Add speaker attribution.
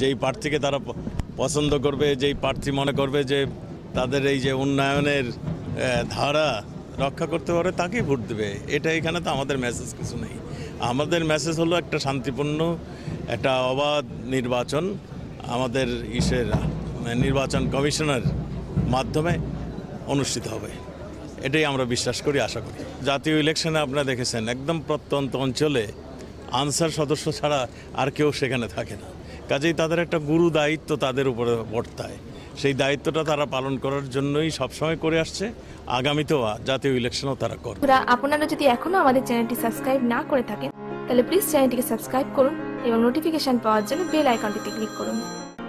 Speaker 1: যেই প্রার্থীকে তারা পছন্দ করবে যেই প্রার্থী মনে করবে যে তাদের এই যে উন্নয়নের ধারা রক্ষা করতে পারে তাকেই ভোট দেবে এটা এখানে তো আমাদের মেসেজ কিছু নেই আমাদের মেসেজ হলো একটা শান্তিপূর্ণ একটা অবাধ নির্বাচন আমাদের ইসের মানে নির্বাচন কমিশনের মাধ্যমে অনুষ্ঠিত হবে এটাই আমরা বিশ্বাস করি আশা করি জাতীয় ইলেকশনে আপনারা দেখেছেন একদম প্রত্যন্ত অঞ্চলে আনসার সদস্য ছাড়া আর কেউ সেখানে থাকে না কাজেই তাদের একটা গুরু দায়িত্ব তাদের উপরে বর্তায় সেই দায়িত্বটা তারা পালন করার জন্যই সবসময় করে আসছে আগামীতেও জাতীয় ইলেকশনও তারা করবে
Speaker 2: আপনারা যদি এখনও আমাদের চ্যানেলটি সাবস্ক্রাইব না করে থাকেন তাহলে প্লিজ চ্যানেলটিকে সাবস্ক্রাইব করুন এবং নোটিফিকেশন পাওয়ার জন্য বেল আইকনটিতে ক্লিক করুন